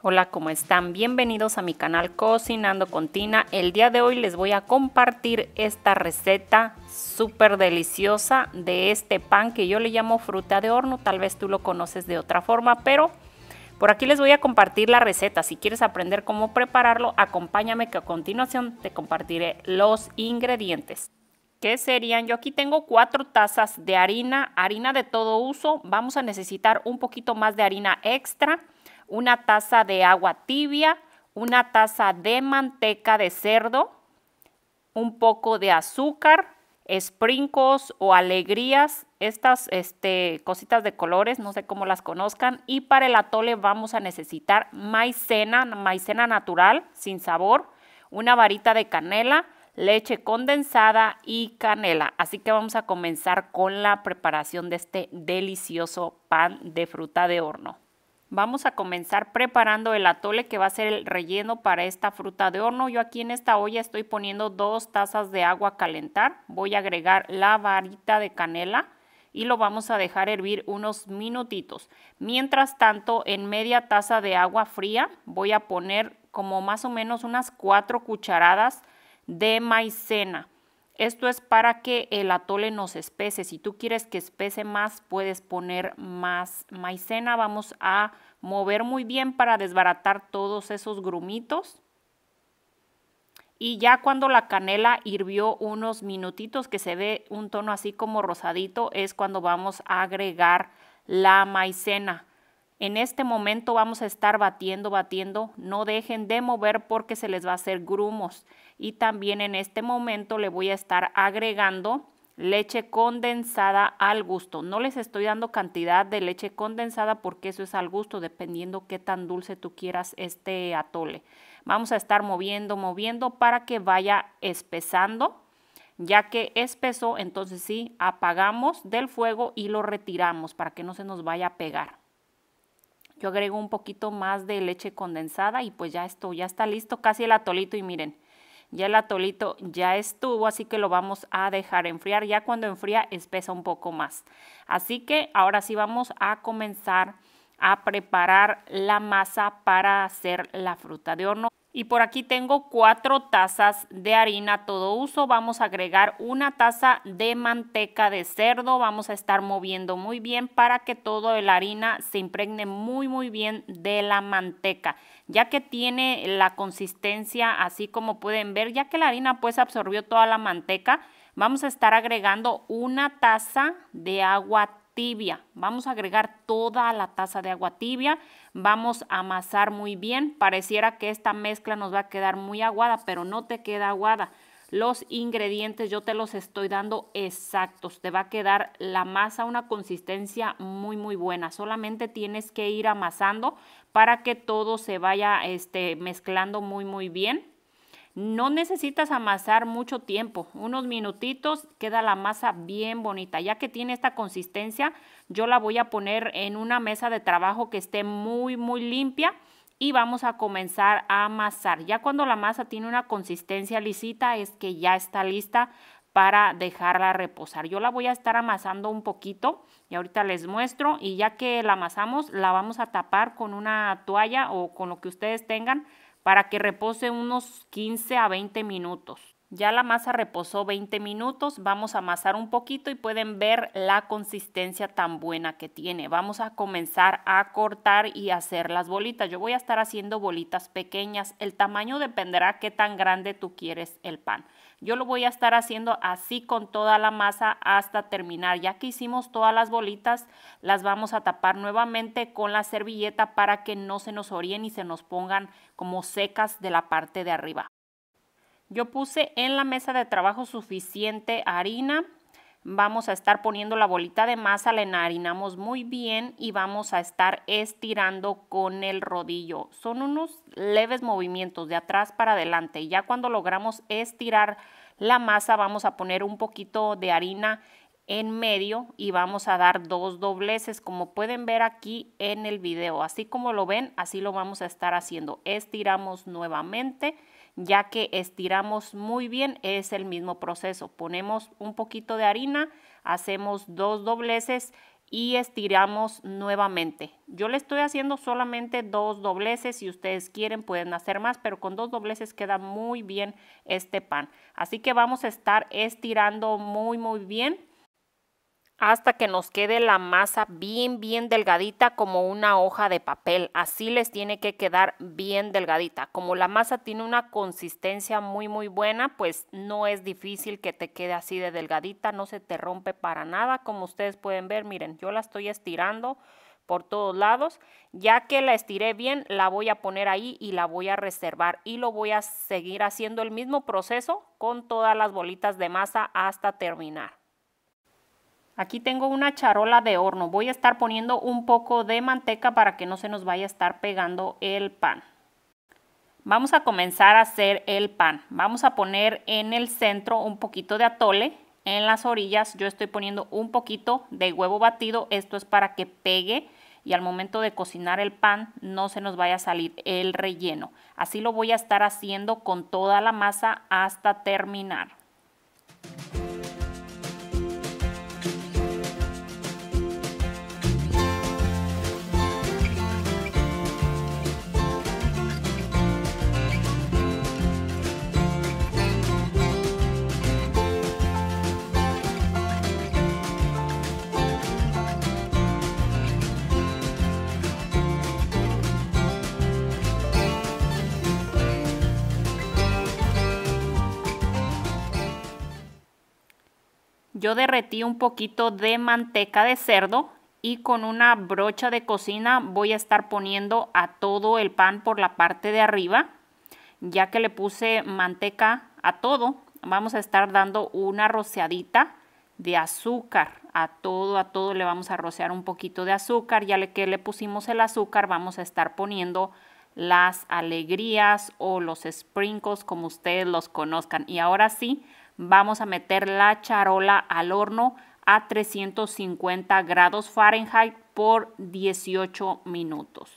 Hola, ¿cómo están? Bienvenidos a mi canal Cocinando con Tina. El día de hoy les voy a compartir esta receta súper deliciosa de este pan que yo le llamo fruta de horno. Tal vez tú lo conoces de otra forma, pero por aquí les voy a compartir la receta. Si quieres aprender cómo prepararlo, acompáñame que a continuación te compartiré los ingredientes. ¿Qué serían? Yo aquí tengo cuatro tazas de harina, harina de todo uso. Vamos a necesitar un poquito más de harina extra una taza de agua tibia, una taza de manteca de cerdo, un poco de azúcar, sprinkles o alegrías, estas este, cositas de colores, no sé cómo las conozcan. Y para el atole vamos a necesitar maicena, maicena natural, sin sabor, una varita de canela, leche condensada y canela. Así que vamos a comenzar con la preparación de este delicioso pan de fruta de horno. Vamos a comenzar preparando el atole que va a ser el relleno para esta fruta de horno. Yo aquí en esta olla estoy poniendo dos tazas de agua a calentar. Voy a agregar la varita de canela y lo vamos a dejar hervir unos minutitos. Mientras tanto, en media taza de agua fría voy a poner como más o menos unas cuatro cucharadas de maicena. Esto es para que el atole nos espese. Si tú quieres que espese más, puedes poner más maicena. Vamos a mover muy bien para desbaratar todos esos grumitos. Y ya cuando la canela hirvió unos minutitos, que se ve un tono así como rosadito, es cuando vamos a agregar la maicena. En este momento vamos a estar batiendo, batiendo. No dejen de mover porque se les va a hacer grumos. Y también en este momento le voy a estar agregando leche condensada al gusto. No les estoy dando cantidad de leche condensada porque eso es al gusto, dependiendo qué tan dulce tú quieras este atole. Vamos a estar moviendo, moviendo para que vaya espesando. Ya que espesó, entonces sí, apagamos del fuego y lo retiramos para que no se nos vaya a pegar. Yo agrego un poquito más de leche condensada y pues ya esto ya está listo casi el atolito y miren, ya el atolito ya estuvo, así que lo vamos a dejar enfriar. Ya cuando enfría espesa un poco más. Así que ahora sí vamos a comenzar a preparar la masa para hacer la fruta de horno. Y por aquí tengo cuatro tazas de harina todo uso. Vamos a agregar una taza de manteca de cerdo. Vamos a estar moviendo muy bien para que toda la harina se impregne muy muy bien de la manteca. Ya que tiene la consistencia así como pueden ver, ya que la harina pues absorbió toda la manteca, vamos a estar agregando una taza de agua tibia. Vamos a agregar toda la taza de agua tibia. Vamos a amasar muy bien. Pareciera que esta mezcla nos va a quedar muy aguada, pero no te queda aguada. Los ingredientes yo te los estoy dando exactos. Te va a quedar la masa una consistencia muy, muy buena. Solamente tienes que ir amasando para que todo se vaya este, mezclando muy, muy bien. No necesitas amasar mucho tiempo, unos minutitos queda la masa bien bonita. Ya que tiene esta consistencia, yo la voy a poner en una mesa de trabajo que esté muy, muy limpia y vamos a comenzar a amasar. Ya cuando la masa tiene una consistencia lisita es que ya está lista para dejarla reposar. Yo la voy a estar amasando un poquito y ahorita les muestro y ya que la amasamos la vamos a tapar con una toalla o con lo que ustedes tengan para que repose unos 15 a 20 minutos. Ya la masa reposó 20 minutos, vamos a amasar un poquito y pueden ver la consistencia tan buena que tiene. Vamos a comenzar a cortar y hacer las bolitas. Yo voy a estar haciendo bolitas pequeñas, el tamaño dependerá qué tan grande tú quieres el pan. Yo lo voy a estar haciendo así con toda la masa hasta terminar. Ya que hicimos todas las bolitas, las vamos a tapar nuevamente con la servilleta para que no se nos oríen y se nos pongan como secas de la parte de arriba. Yo puse en la mesa de trabajo suficiente harina vamos a estar poniendo la bolita de masa, la enharinamos muy bien y vamos a estar estirando con el rodillo. Son unos leves movimientos de atrás para adelante. Ya cuando logramos estirar la masa, vamos a poner un poquito de harina en medio y vamos a dar dos dobleces como pueden ver aquí en el video así como lo ven así lo vamos a estar haciendo estiramos nuevamente ya que estiramos muy bien, es el mismo proceso. Ponemos un poquito de harina, hacemos dos dobleces y estiramos nuevamente. Yo le estoy haciendo solamente dos dobleces, si ustedes quieren pueden hacer más, pero con dos dobleces queda muy bien este pan. Así que vamos a estar estirando muy muy bien hasta que nos quede la masa bien, bien delgadita como una hoja de papel. Así les tiene que quedar bien delgadita. Como la masa tiene una consistencia muy, muy buena, pues no es difícil que te quede así de delgadita, no se te rompe para nada. Como ustedes pueden ver, miren, yo la estoy estirando por todos lados. Ya que la estiré bien, la voy a poner ahí y la voy a reservar y lo voy a seguir haciendo el mismo proceso con todas las bolitas de masa hasta terminar. Aquí tengo una charola de horno. Voy a estar poniendo un poco de manteca para que no se nos vaya a estar pegando el pan. Vamos a comenzar a hacer el pan. Vamos a poner en el centro un poquito de atole. En las orillas yo estoy poniendo un poquito de huevo batido. Esto es para que pegue y al momento de cocinar el pan no se nos vaya a salir el relleno. Así lo voy a estar haciendo con toda la masa hasta terminar. yo derretí un poquito de manteca de cerdo y con una brocha de cocina voy a estar poniendo a todo el pan por la parte de arriba. Ya que le puse manteca a todo, vamos a estar dando una rociadita de azúcar. A todo, a todo le vamos a rociar un poquito de azúcar. Ya que le pusimos el azúcar, vamos a estar poniendo las alegrías o los sprinkles como ustedes los conozcan. Y ahora sí, vamos a meter la charola al horno a 350 grados Fahrenheit por 18 minutos.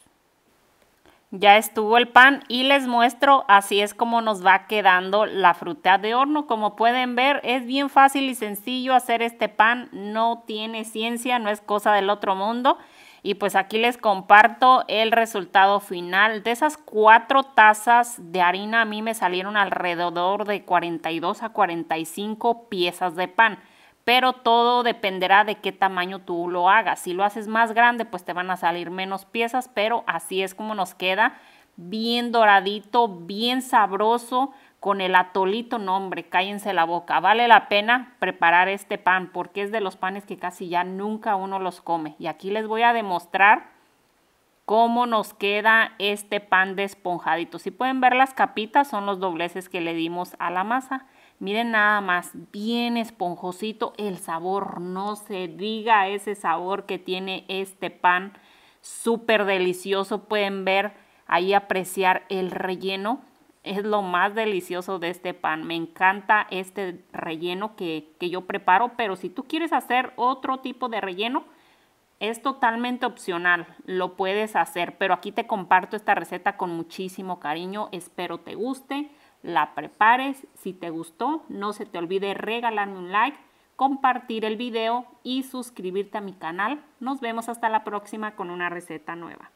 Ya estuvo el pan y les muestro así es como nos va quedando la fruta de horno. Como pueden ver es bien fácil y sencillo hacer este pan, no tiene ciencia, no es cosa del otro mundo. Y pues aquí les comparto el resultado final. De esas cuatro tazas de harina a mí me salieron alrededor de 42 a 45 piezas de pan. Pero todo dependerá de qué tamaño tú lo hagas. Si lo haces más grande, pues te van a salir menos piezas, pero así es como nos queda bien doradito, bien sabroso, con el atolito, nombre, cáyense cállense la boca. Vale la pena preparar este pan porque es de los panes que casi ya nunca uno los come. Y aquí les voy a demostrar cómo nos queda este pan desponjadito. esponjadito. si pueden ver las capitas, son los dobleces que le dimos a la masa. Miren nada más, bien esponjosito el sabor, no se diga ese sabor que tiene este pan, súper delicioso. Pueden ver ahí apreciar el relleno es lo más delicioso de este pan. Me encanta este relleno que, yo preparo, pero si tú quieres hacer otro tipo de relleno, es totalmente opcional, lo puedes hacer, pero aquí te comparto esta receta con muchísimo cariño, espero te guste, la prepares, si te gustó, no se te olvide regalarme un like, compartir el video y suscribirte a mi canal. Nos vemos hasta la próxima con una receta nueva.